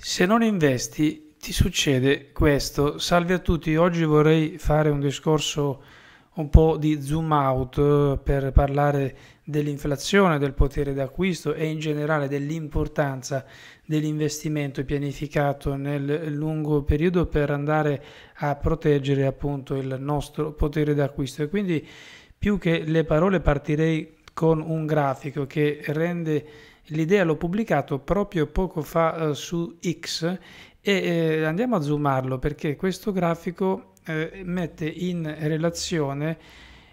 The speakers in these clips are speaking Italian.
Se non investi ti succede questo. Salve a tutti, oggi vorrei fare un discorso un po' di zoom out eh, per parlare dell'inflazione, del potere d'acquisto e in generale dell'importanza dell'investimento pianificato nel lungo periodo per andare a proteggere appunto il nostro potere d'acquisto e quindi più che le parole partirei con un grafico che rende l'idea l'ho pubblicato proprio poco fa eh, su X e eh, andiamo a zoomarlo perché questo grafico eh, mette in relazione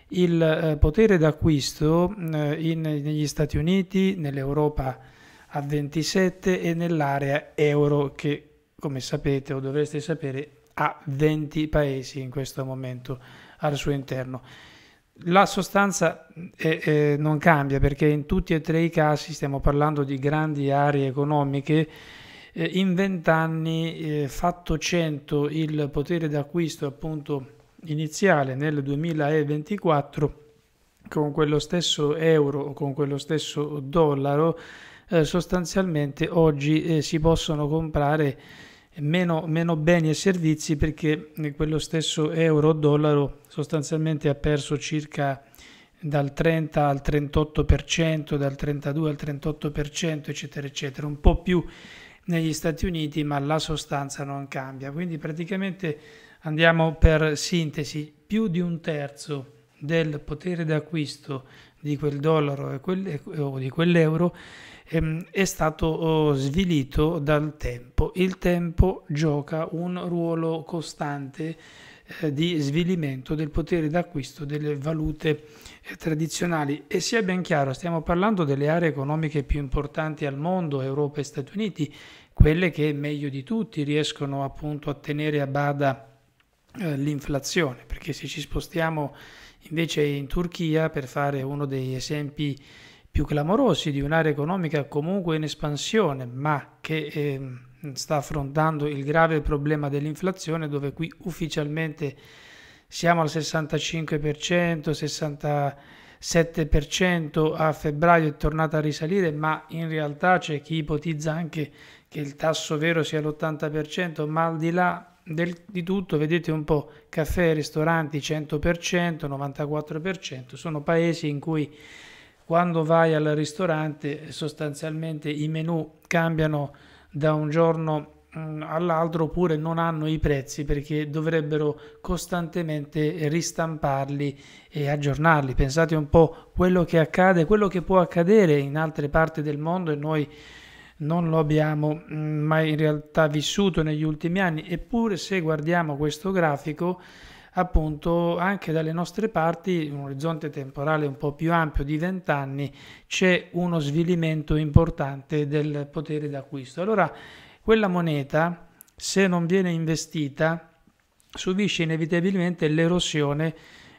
il eh, potere d'acquisto eh, in, negli Stati Uniti, nell'Europa a 27 e nell'area euro che come sapete o dovreste sapere ha 20 paesi in questo momento al suo interno la sostanza eh, eh, non cambia perché in tutti e tre i casi stiamo parlando di grandi aree economiche. Eh, in vent'anni, eh, fatto 100 il potere d'acquisto appunto iniziale nel 2024, con quello stesso euro o con quello stesso dollaro, eh, sostanzialmente oggi eh, si possono comprare meno, meno beni e servizi perché eh, quello stesso euro-dollaro o sostanzialmente ha perso circa dal 30 al 38%, dal 32 al 38%, eccetera, eccetera, un po' più negli Stati Uniti, ma la sostanza non cambia. Quindi praticamente andiamo per sintesi, più di un terzo del potere d'acquisto di quel dollaro quel, o di quell'euro Ehm, è stato oh, svilito dal tempo. Il tempo gioca un ruolo costante eh, di svilimento del potere d'acquisto delle valute eh, tradizionali e sia ben chiaro, stiamo parlando delle aree economiche più importanti al mondo, Europa e Stati Uniti, quelle che meglio di tutti riescono appunto a tenere a bada eh, l'inflazione, perché se ci spostiamo invece in Turchia, per fare uno degli esempi più clamorosi di un'area economica comunque in espansione, ma che eh, sta affrontando il grave problema dell'inflazione, dove qui ufficialmente siamo al 65%, 67% a febbraio è tornata a risalire, ma in realtà c'è chi ipotizza anche che il tasso vero sia l'80%, ma al di là del, di tutto, vedete un po', caffè, ristoranti 100%, 94%, sono paesi in cui quando vai al ristorante sostanzialmente i menu cambiano da un giorno mm, all'altro oppure non hanno i prezzi perché dovrebbero costantemente ristamparli e aggiornarli. Pensate un po' quello che accade, quello che può accadere in altre parti del mondo e noi non lo abbiamo mm, mai in realtà vissuto negli ultimi anni, eppure se guardiamo questo grafico appunto anche dalle nostre parti, un orizzonte temporale un po' più ampio di 20 anni, c'è uno svilimento importante del potere d'acquisto. Allora quella moneta, se non viene investita, subisce inevitabilmente l'erosione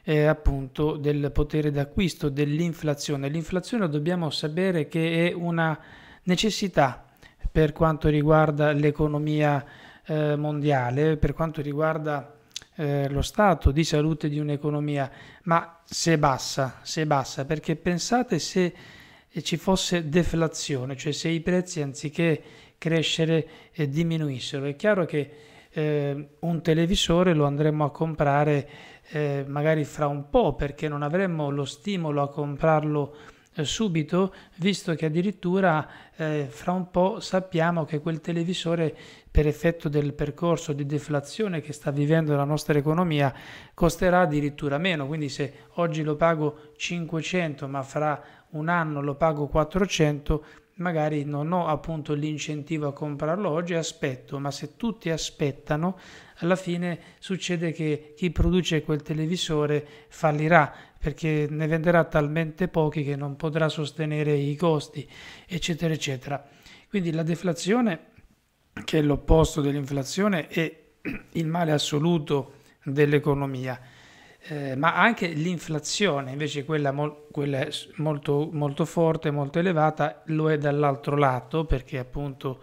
eh, appunto del potere d'acquisto, dell'inflazione. L'inflazione dobbiamo sapere che è una necessità per quanto riguarda l'economia eh, mondiale, per quanto riguarda eh, lo stato di salute di un'economia, ma se bassa, se bassa, perché pensate se eh, ci fosse deflazione, cioè se i prezzi anziché crescere eh, diminuissero. È chiaro che eh, un televisore lo andremo a comprare eh, magari fra un po' perché non avremmo lo stimolo a comprarlo eh, subito visto che addirittura fra un po' sappiamo che quel televisore per effetto del percorso di deflazione che sta vivendo la nostra economia costerà addirittura meno, quindi se oggi lo pago 500 ma fra un anno lo pago 400 magari non ho appunto l'incentivo a comprarlo oggi aspetto, ma se tutti aspettano, alla fine succede che chi produce quel televisore fallirà perché ne venderà talmente pochi che non potrà sostenere i costi, eccetera, eccetera. Quindi la deflazione che è l'opposto dell'inflazione e il male assoluto dell'economia. Eh, ma anche l'inflazione, invece quella, mol quella molto, molto, forte, molto elevata, lo è dall'altro lato perché appunto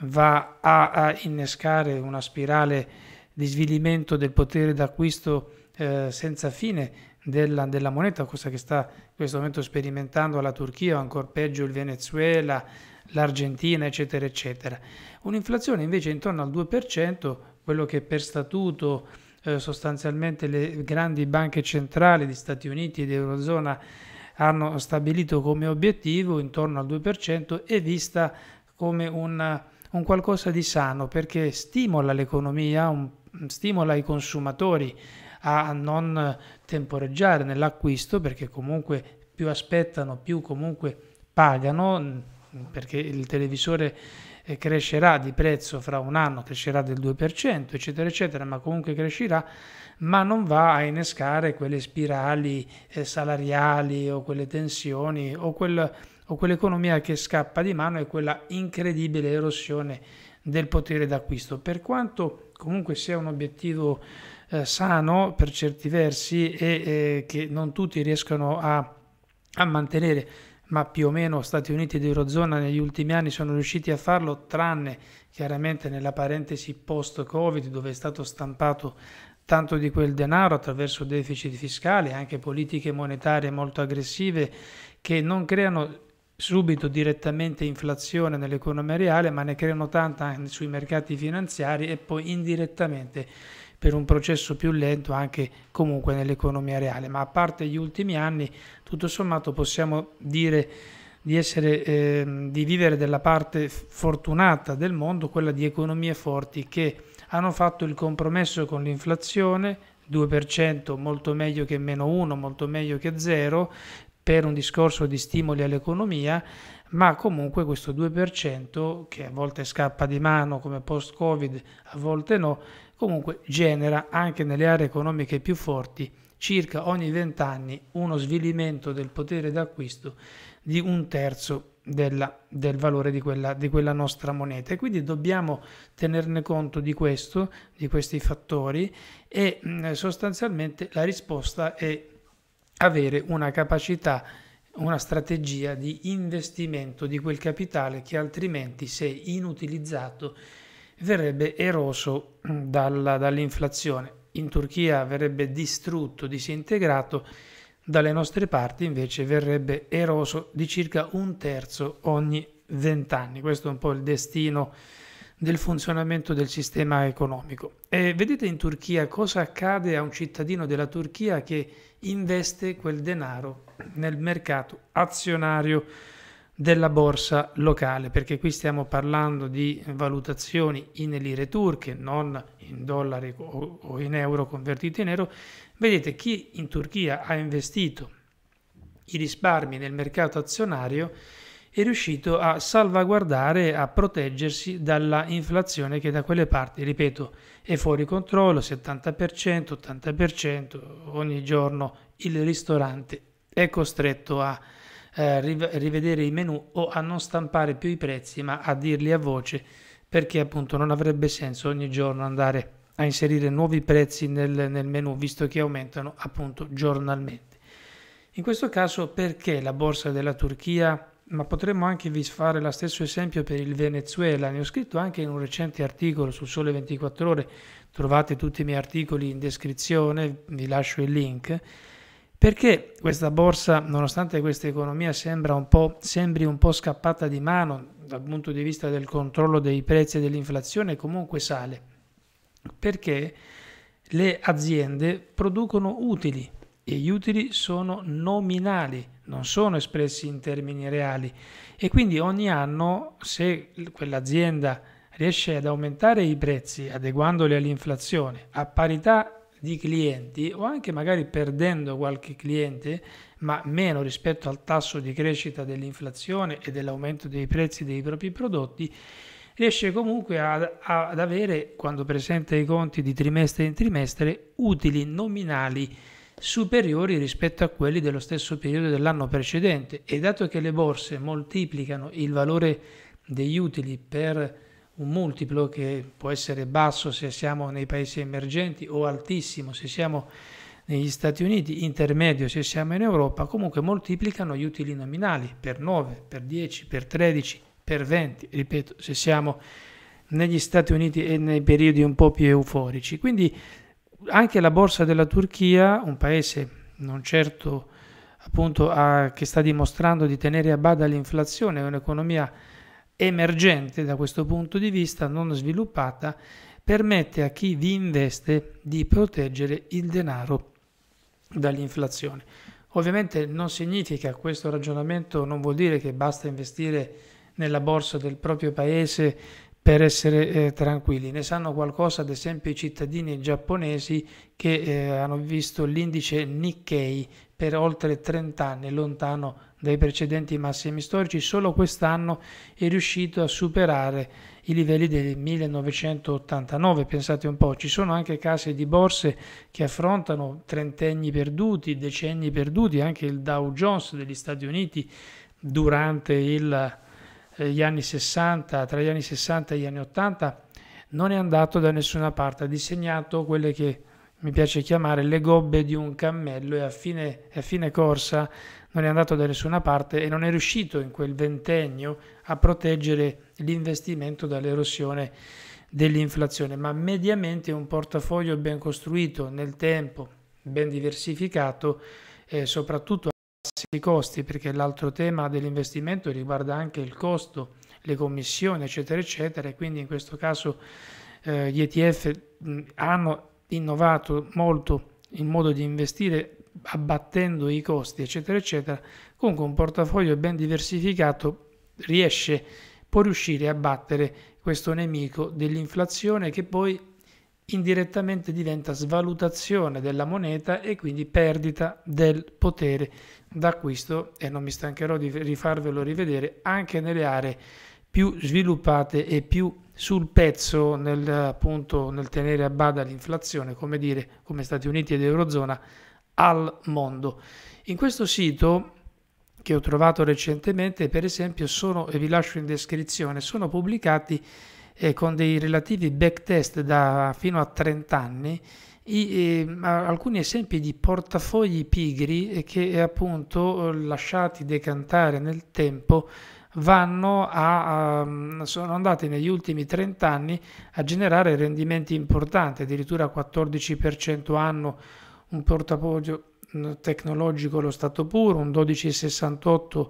va a, a, innescare una spirale di svilimento del potere d'acquisto eh, senza fine della, della, moneta, cosa che sta in questo momento sperimentando la Turchia, ancora peggio il Venezuela, l'Argentina, eccetera, eccetera. Un'inflazione invece intorno al 2%, quello che per statuto eh, sostanzialmente le grandi banche centrali di Stati Uniti ed Eurozona hanno stabilito come obiettivo intorno al 2% è vista come un, un qualcosa di sano perché stimola l'economia, un, stimola i consumatori a non temporeggiare nell'acquisto perché comunque più aspettano, più comunque pagano perché il televisore eh, crescerà di prezzo fra un anno, crescerà del 2%, eccetera, eccetera, ma comunque crescerà, ma non va a innescare quelle spirali eh, salariali o quelle tensioni o, quel, o quell'economia che scappa di mano e quella incredibile erosione del potere d'acquisto. Per quanto comunque sia un obiettivo eh, sano per certi versi e eh, che non tutti riescano a, a mantenere, ma più o meno Stati Uniti ed Eurozona negli ultimi anni sono riusciti a farlo, tranne chiaramente nella parentesi post-Covid dove è stato stampato tanto di quel denaro attraverso deficit fiscale, anche politiche monetarie molto aggressive che non creano subito direttamente inflazione nell'economia reale, ma ne creano tanta anche sui mercati finanziari e poi indirettamente per un processo più lento anche comunque nell'economia reale, ma a parte gli ultimi anni tutto sommato possiamo dire di, essere, eh, di vivere della parte fortunata del mondo, quella di economie forti che hanno fatto il compromesso con l'inflazione, 2%, molto meglio che meno 1, molto meglio che 0, per un discorso di stimoli all'economia ma comunque questo 2% che a volte scappa di mano come post-Covid, a volte no, comunque genera anche nelle aree economiche più forti circa ogni 20 anni uno svilimento del potere d'acquisto di un terzo della, del valore di quella, di quella, nostra moneta e quindi dobbiamo tenerne conto di questo, di questi fattori e mh, sostanzialmente la risposta è avere una capacità di una strategia di investimento di quel capitale che altrimenti, se inutilizzato, verrebbe eroso dalla, dall'inflazione. In Turchia verrebbe distrutto, disintegrato, dalle nostre parti invece verrebbe eroso di circa un terzo ogni vent'anni. Questo è un po' il destino del funzionamento del sistema economico. E vedete in Turchia cosa accade a un cittadino della Turchia che investe quel denaro nel mercato azionario della borsa locale, perché qui stiamo parlando di valutazioni in lire turche, non in dollari o in euro convertiti in euro. Vedete chi in Turchia ha investito i risparmi nel mercato azionario è riuscito a salvaguardare, a proteggersi dalla inflazione che da quelle parti, ripeto, è fuori controllo, 70%, 80%, ogni giorno il ristorante è costretto a eh, rivedere i menu o a non stampare più i prezzi, ma a dirli a voce, perché appunto non avrebbe senso ogni giorno andare a inserire nuovi prezzi nel, nel menu, visto che aumentano appunto giornalmente. In questo caso perché la borsa della Turchia ma potremmo anche vi fare lo stesso esempio per il Venezuela. Ne ho scritto anche in un recente articolo su Sole 24 Ore, trovate tutti i miei articoli in descrizione, vi lascio il link. Perché questa borsa, nonostante questa economia un sembri un po' scappata di mano dal punto di vista del controllo dei prezzi e dell'inflazione, comunque sale? Perché le aziende producono utili e gli utili sono nominali non sono espressi in termini reali e quindi ogni anno se quell'azienda riesce ad aumentare i prezzi adeguandoli all'inflazione a parità di clienti o anche magari perdendo qualche cliente ma meno rispetto al tasso di crescita dell'inflazione e dell'aumento dei prezzi dei propri prodotti riesce comunque ad, ad avere quando presenta i conti di trimestre in trimestre utili nominali superiori rispetto a quelli dello stesso periodo dell'anno precedente e dato che le borse moltiplicano il valore degli utili per un multiplo che può essere basso se siamo nei paesi emergenti o altissimo se siamo negli Stati Uniti, intermedio se siamo in Europa, comunque moltiplicano gli utili nominali per 9, per 10, per 13, per 20, ripeto, se siamo negli Stati Uniti e nei periodi un po' più euforici. Quindi anche la borsa della Turchia, un paese non certo appunto a, che sta dimostrando di tenere a bada l'inflazione, è un'economia emergente da questo punto di vista, non sviluppata, permette a chi vi investe di proteggere il denaro dall'inflazione. Ovviamente non significa questo ragionamento, non vuol dire che basta investire nella borsa del proprio paese per essere eh, tranquilli. Ne sanno qualcosa ad esempio i cittadini giapponesi che eh, hanno visto l'indice Nikkei per oltre 30 anni lontano dai precedenti massimi storici, solo quest'anno è riuscito a superare i livelli del 1989. Pensate un po', ci sono anche case di borse che affrontano trentenni perduti, decenni perduti, anche il Dow Jones degli Stati Uniti durante il eh, gli anni 60, tra gli anni 60 e gli anni 80, non è andato da nessuna parte, ha disegnato quelle che mi piace chiamare le gobbe di un cammello e a fine, a fine corsa non è andato da nessuna parte e non è riuscito in quel ventennio a proteggere l'investimento dall'erosione dell'inflazione, ma mediamente un portafoglio ben costruito nel tempo, ben diversificato e eh, soprattutto i costi, perché l'altro tema dell'investimento riguarda anche il costo, le commissioni, eccetera, eccetera, e quindi in questo caso eh, gli ETF hanno innovato molto il modo di investire abbattendo i costi, eccetera, eccetera, comunque un portafoglio ben diversificato riesce, può riuscire a battere questo nemico dell'inflazione che poi indirettamente diventa svalutazione della moneta e quindi perdita del potere d'acquisto e non mi stancherò di rifarvelo rivedere anche nelle aree più sviluppate e più sul pezzo nel, appunto, nel tenere a bada l'inflazione, come dire, come Stati Uniti ed Eurozona, al mondo. In questo sito che ho trovato recentemente, per esempio, sono, e vi lascio in descrizione, sono pubblicati e eh, con dei relativi backtest da fino a 30 anni i, eh, alcuni esempi di portafogli pigri eh, che eh, appunto lasciati decantare nel tempo vanno a, a, mm, sono andati negli ultimi 30 anni a generare rendimenti importanti, addirittura 14% anno un portafoglio mm, tecnologico lo stato puro, un 12,68%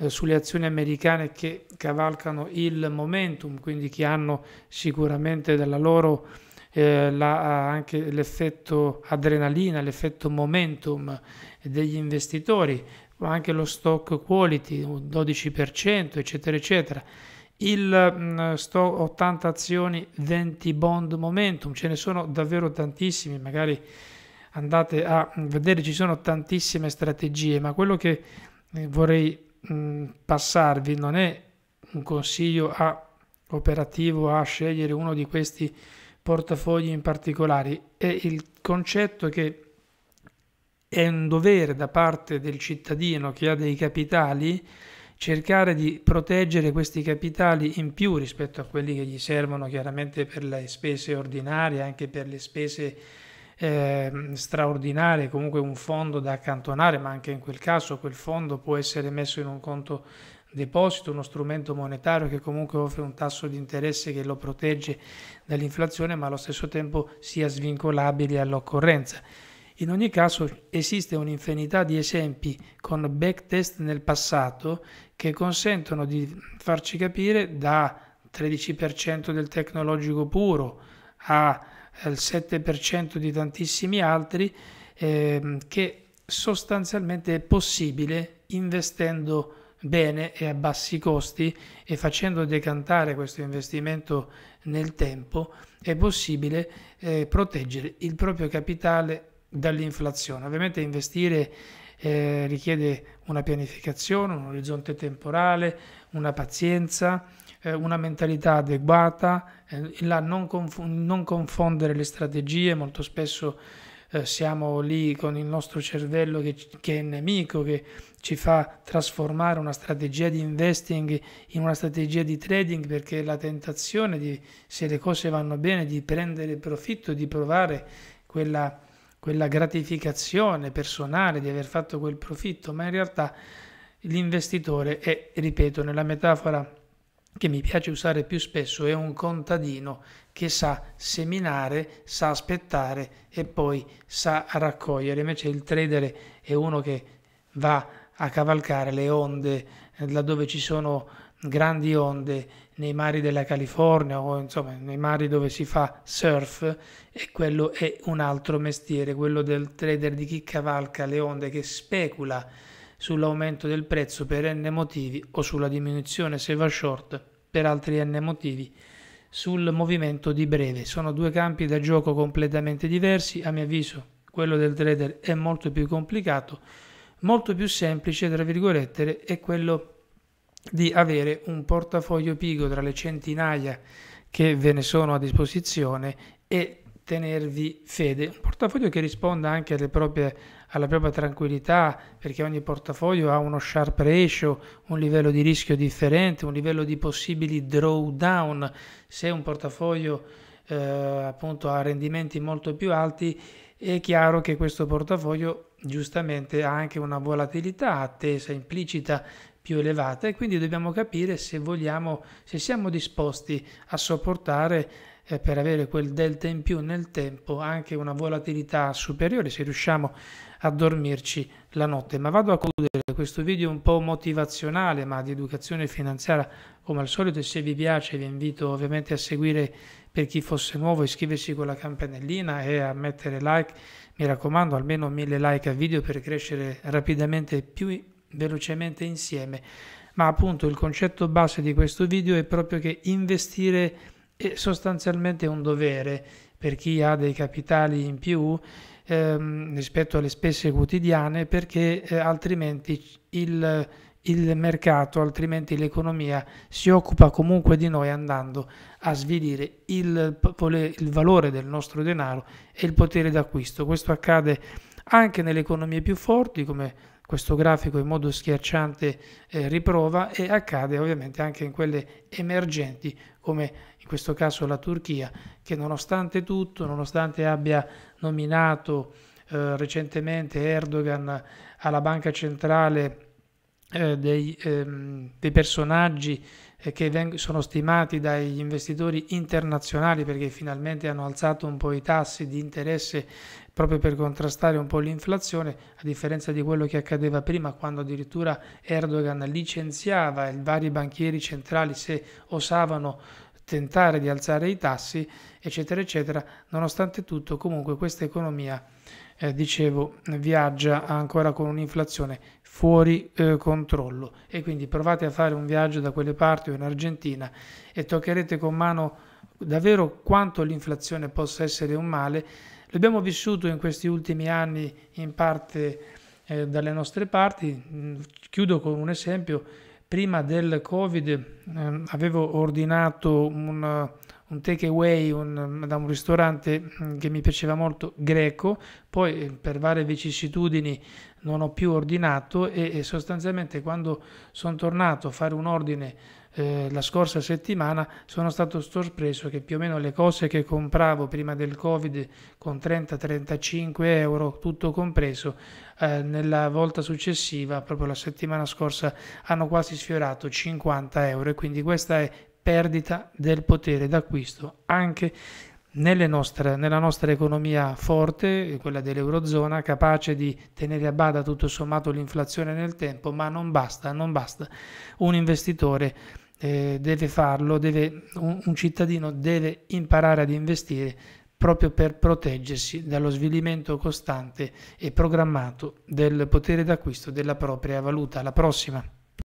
eh, sulle azioni americane che cavalcano il momentum, quindi che hanno sicuramente dalla loro eh, la, anche l'effetto adrenalina, l'effetto momentum degli investitori, ma anche lo stock quality, un 12%, eccetera, eccetera. Il mm, sto 80 azioni, 20 bond momentum, ce ne sono davvero tantissimi, magari andate a vedere, ci sono tantissime strategie, ma quello che eh, vorrei Mm, passarvi non è un consiglio a, operativo a scegliere uno di questi portafogli in particolare, è il concetto che è un dovere da parte del cittadino che ha dei capitali cercare di proteggere questi capitali in più rispetto a quelli che gli servono chiaramente per le spese ordinarie, anche per le spese eh, straordinarie, comunque un fondo da accantonare, ma anche in quel caso quel fondo può essere messo in un conto deposito, uno strumento monetario che comunque offre un tasso di interesse che lo protegge dall'inflazione, ma allo stesso tempo sia svincolabile all'occorrenza. In ogni caso esiste un'infinità di esempi con backtest nel passato che consentono di farci capire da 13% del tecnologico puro a eh, al 7% di tantissimi altri, ehm, che sostanzialmente è possibile investendo bene e a bassi costi e facendo decantare questo investimento nel tempo, è possibile eh, proteggere il proprio capitale dall'inflazione. Ovviamente investire eh, richiede una pianificazione, un orizzonte temporale, una pazienza, eh, una mentalità adeguata, eh, la non, conf- non, confondere le strategie, molto spesso eh, siamo lì con il nostro cervello che, che, è nemico, che ci fa trasformare una strategia di investing in una strategia di trading perché la tentazione di, se le cose vanno bene, di prendere profitto, di provare quella quella gratificazione personale di aver fatto quel profitto, ma in realtà l'investitore è, ripeto, nella metafora che mi piace usare più spesso è un contadino che sa seminare, sa aspettare e poi sa raccogliere. Invece il trader è uno che va a cavalcare le onde eh, laddove ci sono grandi onde nei mari della California o insomma nei mari dove si fa surf e quello è un altro mestiere, quello del trader di chi cavalca le onde che specula sull'aumento del prezzo per n motivi o sulla diminuzione se va short per altri n motivi sul movimento di breve. Sono due campi da gioco completamente diversi, a mio avviso quello del trader è molto più complicato, molto più semplice tra virgolette è quello di avere un portafoglio pigo tra le centinaia che ve ne sono a disposizione e tenervi fede, un portafoglio che risponda anche alle proprie alla propria tranquillità, perché ogni portafoglio ha uno sharp ratio, un livello di rischio differente, un livello di possibili drawdown. Se un portafoglio eh, appunto ha rendimenti molto più alti, è chiaro che questo portafoglio giustamente ha anche una volatilità attesa implicita più elevata e quindi dobbiamo capire se vogliamo, se siamo disposti a sopportare eh, per avere quel delta in più nel tempo anche una volatilità superiore, se riusciamo a dormirci la notte. Ma vado a concludere questo video un po' motivazionale, ma di educazione finanziaria come al solito. E se vi piace, vi invito ovviamente a seguire per chi fosse nuovo, iscriversi con la campanellina e a mettere like. Mi raccomando, almeno mille like al video per crescere rapidamente e più velocemente insieme. Ma appunto il concetto base di questo video è proprio che investire è sostanzialmente un dovere per chi ha dei capitali in più ehm, rispetto alle spese quotidiane perché eh, altrimenti il, il mercato, altrimenti l'economia si occupa comunque di noi andando a svilire il, il valore del nostro denaro e il potere d'acquisto. Questo accade anche nelle economie più forti come questo grafico in modo schiacciante eh, riprova e accade ovviamente anche in quelle emergenti come in questo caso la Turchia, che nonostante tutto, nonostante abbia nominato eh, recentemente Erdogan alla banca centrale eh, dei, ehm, dei, personaggi eh, che sono stimati dagli investitori internazionali perché finalmente hanno alzato un po' i tassi di interesse proprio per contrastare un po' l'inflazione, a differenza di quello che accadeva prima, quando addirittura Erdogan licenziava i vari banchieri centrali se osavano tentare di alzare i tassi, eccetera, eccetera. Nonostante tutto, comunque questa economia, eh, dicevo, viaggia ancora con un'inflazione fuori eh, controllo. E quindi provate a fare un viaggio da quelle parti o in Argentina e toccherete con mano davvero quanto l'inflazione possa essere un male. L'abbiamo vissuto in questi ultimi anni in parte eh, dalle nostre parti. Mm, chiudo con un esempio prima del Covid eh, avevo ordinato un, eh, un takeaway da un ristorante mm, che mi piaceva molto, greco, poi eh, per varie vicissitudini non ho più ordinato e, e sostanzialmente quando sono tornato a fare un ordine eh, la scorsa settimana sono stato sorpreso che più o meno le cose che compravo prima del Covid con 30-35 euro, tutto compreso, eh, nella volta successiva, proprio la settimana scorsa, hanno quasi sfiorato 50 euro e quindi questa è perdita del potere d'acquisto anche nostre, nella nostra economia forte, quella dell'Eurozona, capace di tenere a bada tutto sommato l'inflazione nel tempo, ma non basta, non basta un investitore eh, deve farlo, deve, un, un cittadino deve imparare ad investire proprio per proteggersi dallo svilimento costante e programmato del potere d'acquisto della propria valuta. Alla prossima!